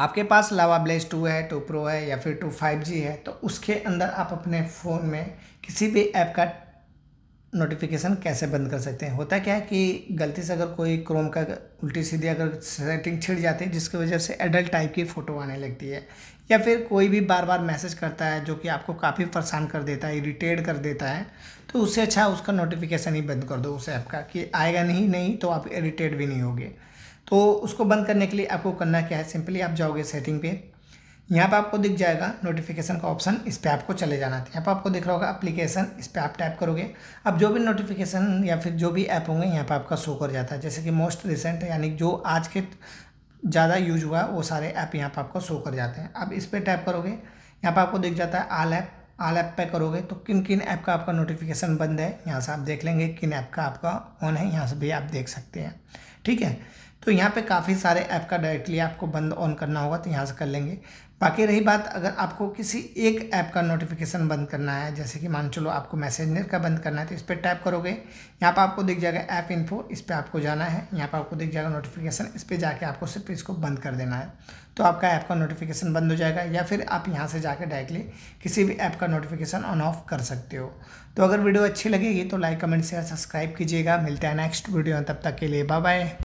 आपके पास Lava blaze two है टू प्रो है या फिर टू फाइव जी है तो उसके अंदर आप अपने फ़ोन में किसी भी ऐप का नोटिफिकेशन कैसे बंद कर सकते हैं होता क्या है कि गलती से अगर कोई क्रोम का उल्टी सीधी अगर सेटिंग छिड़ जाती है जिसकी वजह से एडल्ट टाइप की फ़ोटो आने लगती है या फिर कोई भी बार बार मैसेज करता है जो कि आपको काफ़ी परेशान कर देता है इरीटेट कर देता है तो उससे अच्छा उसका नोटिफिकेशन ही बंद कर दो उस ऐप का कि आएगा नहीं नहीं तो आप इरीटेट भी नहीं होगे तो उसको बंद करने के लिए आपको करना क्या है सिंपली आप जाओगे सेटिंग पे यहाँ पे आपको दिख जाएगा नोटिफिकेशन का ऑप्शन इस पर आपको चले जाना था यहाँ पे आपको दिख रहा होगा एप्लीकेशन इस पर आप टाइप करोगे अब जो भी नोटिफिकेशन या फिर जो भी ऐप होंगे यहाँ पे आपका शो कर जाता है जैसे कि मोस्ट रिसेंट यानी जो आज के ज़्यादा यूज हुआ वो सारे ऐप यहाँ पर आपको शो कर जाते हैं अब इस पर टाइप करोगे यहाँ पर आपको दिख जाता है आल ऐप आल ऐप पर करोगे तो किन किन ऐप का आपका नोटिफिकेशन बंद है यहाँ से आप देख लेंगे किन ऐप का आपका ऑन है यहाँ से भी आप देख सकते हैं ठीक है तो यहाँ पे काफ़ी सारे ऐप का डायरेक्टली आपको बंद ऑन करना होगा तो यहाँ से कर लेंगे बाकी रही बात अगर आपको किसी एक ऐप का नोटिफिकेशन बंद करना है जैसे कि मान चलो आपको मैसेंजर का बंद करना है तो इस पर टाइप करोगे यहाँ पर आपको दिख जाएगा ऐप इन्फो इस पर आपको जाना है यहाँ पर आपको दिख जाएगा नोटिफिकेशन इस पर जाके आपको सिर्फ इसको बंद कर देना है तो आपका ऐप का नोटिफिकेशन बंद हो जाएगा या फिर आप यहाँ से जाकर डायरेक्टली किसी भी ऐप का नोटिफिकेशन ऑन ऑफ कर सकते हो तो अगर वीडियो अच्छी लगेगी तो लाइक कमेंट शेयर सब्सक्राइब कीजिएगा मिलते हैं नेक्स्ट वीडियो तब तक के लिए बाय बाय